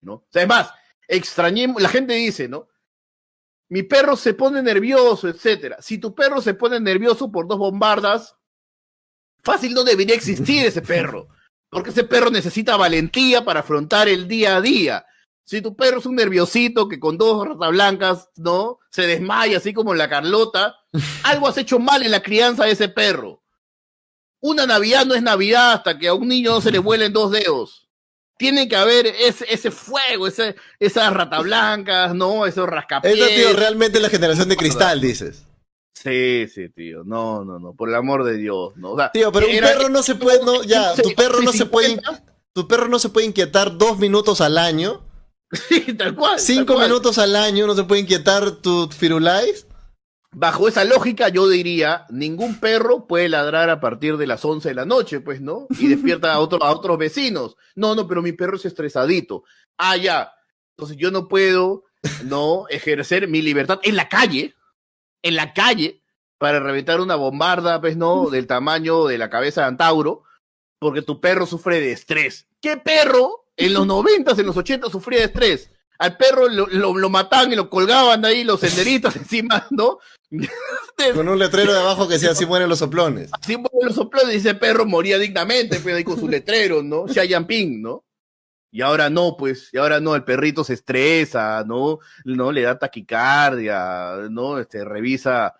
¿no? es más, extrañemos, la gente dice, ¿no? Mi perro se pone nervioso, etcétera. Si tu perro se pone nervioso por dos bombardas, fácil no debería existir ese perro, porque ese perro necesita valentía para afrontar el día a día. Si tu perro es un nerviosito que con dos ratas blancas, ¿no? Se desmaya así como la Carlota, algo has hecho mal en la crianza de ese perro. Una Navidad no es Navidad hasta que a un niño no se le vuelen dos dedos tiene que haber ese, ese fuego, esas ratas blancas, ¿no? Esos rascapiés. Esa, tío, realmente la generación de cristal, dices. Sí, sí, tío. No, no, no. Por el amor de Dios, ¿no? tío, pero un perro no se puede, no, ya, tu perro no se puede, tu perro no se puede inquietar dos minutos al año. Sí, tal cual. Cinco minutos al año no se puede inquietar tu Firulais bajo esa lógica yo diría, ningún perro puede ladrar a partir de las 11 de la noche, pues, ¿no? Y despierta a, otro, a otros vecinos. No, no, pero mi perro es estresadito. Ah, ya. Entonces yo no puedo, no, ejercer mi libertad en la calle, en la calle, para reventar una bombarda, pues, ¿no? Del tamaño de la cabeza de Antauro, porque tu perro sufre de estrés. ¿Qué perro en los 90, en los 80 sufría de estrés? al perro lo, lo, mataban y lo colgaban ahí los senderitos encima, ¿no? con un letrero de abajo que decía así mueren los soplones. Así mueren los soplones, y ese perro moría dignamente, pues ahí con su letrero, ¿no? Xia ping, ¿no? Y ahora no, pues, y ahora no, el perrito se estresa, ¿no? No le da taquicardia, ¿no? Este revisa